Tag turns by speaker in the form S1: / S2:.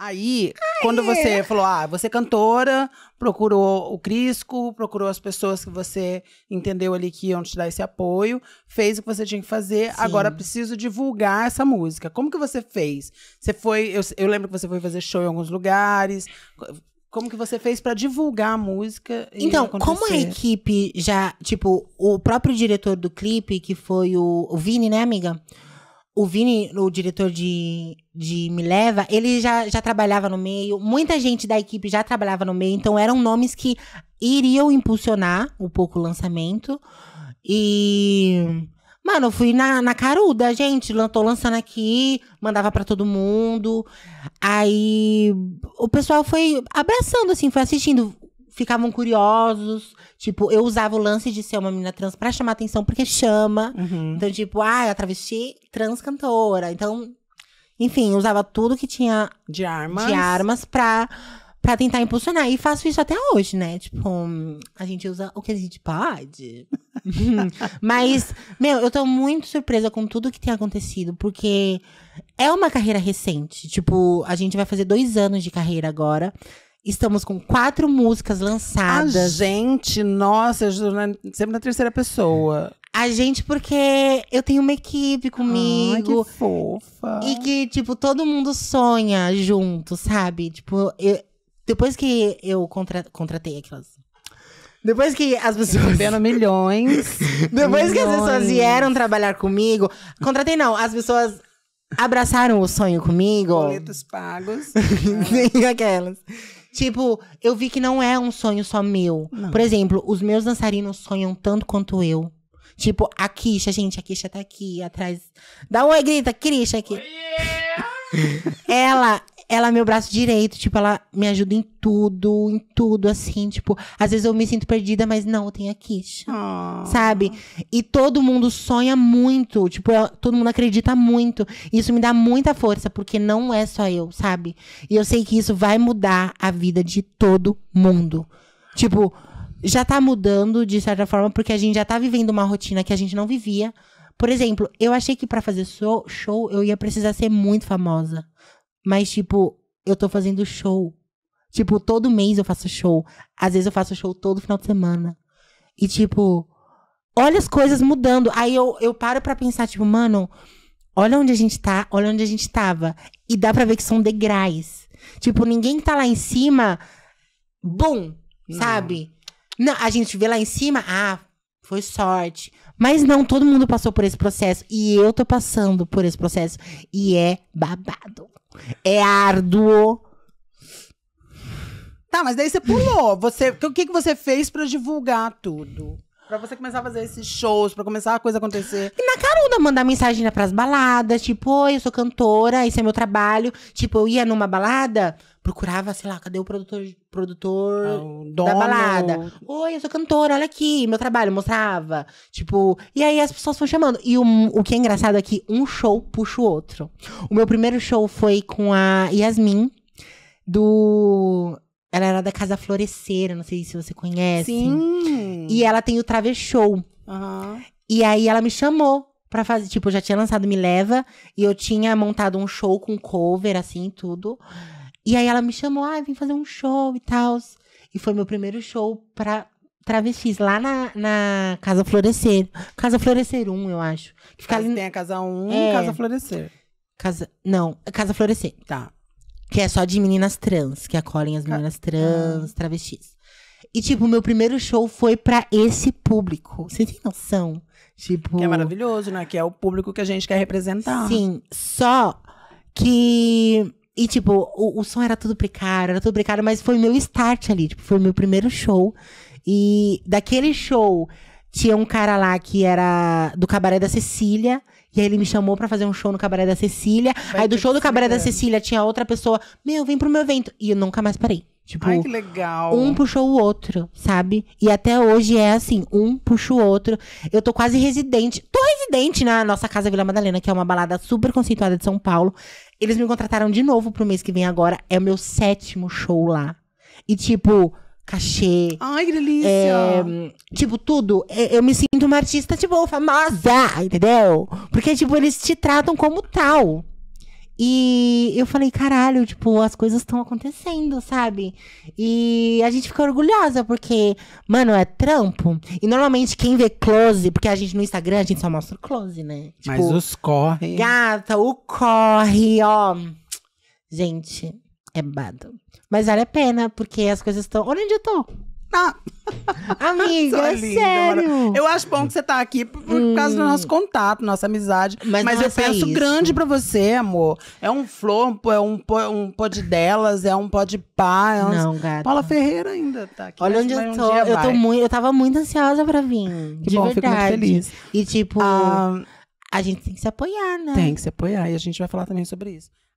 S1: Aí, quando você falou, ah, você é cantora, procurou o Crisco, procurou as pessoas que você entendeu ali que iam te dar esse apoio, fez o que você tinha que fazer, Sim. agora preciso divulgar essa música. Como que você fez? Você foi, eu, eu lembro que você foi fazer show em alguns lugares. Como que você fez para divulgar a música? então, como a equipe já, tipo, o próprio diretor do clipe, que foi o, o Vini, né, amiga? o Vini, o diretor de, de Me Leva, ele já, já trabalhava no meio, muita gente da equipe já trabalhava no meio, então eram nomes que iriam impulsionar um pouco o lançamento. E. Mano, eu fui na, na caruda, gente. Tô lançando aqui, mandava para todo mundo. Aí o pessoal foi abraçando, assim, foi assistindo ficavam curiosos. Tipo, eu usava o lance de ser uma menina trans pra chamar atenção, porque chama. Uhum. Então, tipo, ah, a travesti trans cantora. Então, enfim, usava tudo que tinha de armas, de armas pra, pra tentar impulsionar. E faço isso até hoje, né? Tipo, a gente usa o que a gente pode. Mas, meu, eu tô muito surpresa com tudo que tem acontecido, porque é uma carreira recente. Tipo, a gente vai fazer dois anos de carreira agora. Estamos com quatro músicas lançadas. A gente, nossa, sempre na terceira pessoa. A gente, porque eu tenho uma equipe comigo. Ai, que fofa. E que, tipo, todo mundo sonha junto, sabe? Tipo, eu, depois que eu contra, contratei aquelas. Depois que as pessoas. Recebendo milhões. depois milhões. que as pessoas vieram trabalhar comigo. Contratei, não. As pessoas abraçaram o sonho comigo. Boletos pagos. Sim, aquelas. Tipo, eu vi que não é um sonho só meu. Não. Por exemplo, os meus dançarinos sonham tanto quanto eu. Tipo, a Kisha, gente, a Kisha tá aqui atrás. Dá um oi, grita, Kisha aqui. Ela ela é meu braço direito, tipo, ela me ajuda em tudo, em tudo, assim, tipo, às vezes eu me sinto perdida, mas não, eu tenho a Kish. Ah. oh. sabe? E todo mundo sonha muito, tipo, eu, todo mundo acredita muito, isso me dá muita força, porque não é só eu, sabe? E eu sei que isso vai mudar a vida de todo mundo, tipo... Já tá mudando de certa forma, porque a gente já tá vivendo uma rotina que a gente não vivia. Por exemplo, eu achei que para fazer show, show eu ia precisar ser muito famosa. Mas, tipo, eu tô fazendo show. Tipo, todo mês eu faço show. Às vezes eu faço show todo final de semana. E, tipo, olha as coisas mudando. Aí eu, eu paro pra pensar, tipo, mano, olha onde a gente tá, olha onde a gente tava. E dá pra ver que são degraus. Tipo, ninguém tá lá em cima, bum, sabe? Não, a gente vê lá em cima, ah, foi sorte. Mas não, todo mundo passou por esse processo. E eu tô passando por esse processo. E é babado. É árduo. Tá, mas daí você pulou. Você, o que, que você fez para divulgar tudo? Pra você começar a fazer esses shows, pra começar a coisa acontecer. E na caruda, mandar mensagem né, pras baladas, tipo, oi, eu sou cantora, esse é meu trabalho. Tipo, eu ia numa balada, procurava, sei lá, cadê o produtor, produtor ah, da balada? Oi, eu sou cantora, olha aqui, meu trabalho, mostrava. Tipo, e aí as pessoas foram chamando. E o, o que é engraçado é que um show puxa o outro. O meu primeiro show foi com a Yasmin, do ela era da Casa Florescer, não sei se você conhece. Sim. E ela tem o Traver Show. Uhum. E aí ela me chamou pra fazer. Tipo, eu já tinha lançado Me Leva e eu tinha montado um show com cover, assim, tudo. E aí ela me chamou, ah, vim fazer um show e tal. E foi meu primeiro show pra travestis, lá na, na Casa Florescer. Casa Florescer 1, eu acho. Que fica ali... Tem a Casa 1 é... Casa Florescer. Casa... Não, Casa Florescer. Tá que é só de meninas trans, que acolhem as meninas trans, ah. travestis. E, tipo, meu primeiro show foi para esse público. Você tem noção? Tipo. Que é maravilhoso, né? Que é o público que a gente quer representar. Sim, só que. E, tipo, o, o som era tudo precário, era tudo precário, mas foi meu start ali. Tipo, foi meu primeiro show. E daquele show tinha um cara lá que era do Cabaré da Cecília. E aí ele me chamou para fazer um show no Cabaré da Cecília. Vai aí do show do Cabaré da Cecília tinha outra pessoa. Meu, vem pro meu evento. E eu nunca mais parei. Tipo, Ai, que legal. um puxou o outro, sabe? E até hoje é assim, um puxa o outro. Eu tô quase residente. Tô residente na nossa casa Vila Madalena, que é uma balada super conceituada de São Paulo. Eles me contrataram de novo pro mês que vem agora. É o meu sétimo show lá. E tipo, cachê. Ai, que delícia! É, tipo, tudo. É, eu me sinto uma artista, tipo, famosa, entendeu? Porque, tipo, eles te tratam como tal. E eu falei, caralho, tipo, as coisas estão acontecendo, sabe? E a gente fica orgulhosa, porque, mano, é trampo. E normalmente quem vê close, porque a gente no Instagram, a gente só mostra o close, né? Tipo, Mas os corre. Gata, o corre, ó. Gente, é Mas vale a pena, porque as coisas estão. Olha onde eu tô. Ah. Amiga, é linda, sério. Eu acho bom que você tá aqui por, por hum. causa do nosso hum. contato, nossa amizade. Mas, Mas eu peço é penso isso. grande pra você, amor. É um flor, é um, é um pó de delas, é um pó de pá. É um... Não, gata. Paula Ferreira ainda tá aqui. Olha onde eu tô. Um eu, tô muito, eu tava muito ansiosa pra vir. Que de bom, verdade. fico muito feliz. E tipo, ah, a gente tem que se apoiar, né? Tem que se apoiar. E a gente vai falar também sobre isso.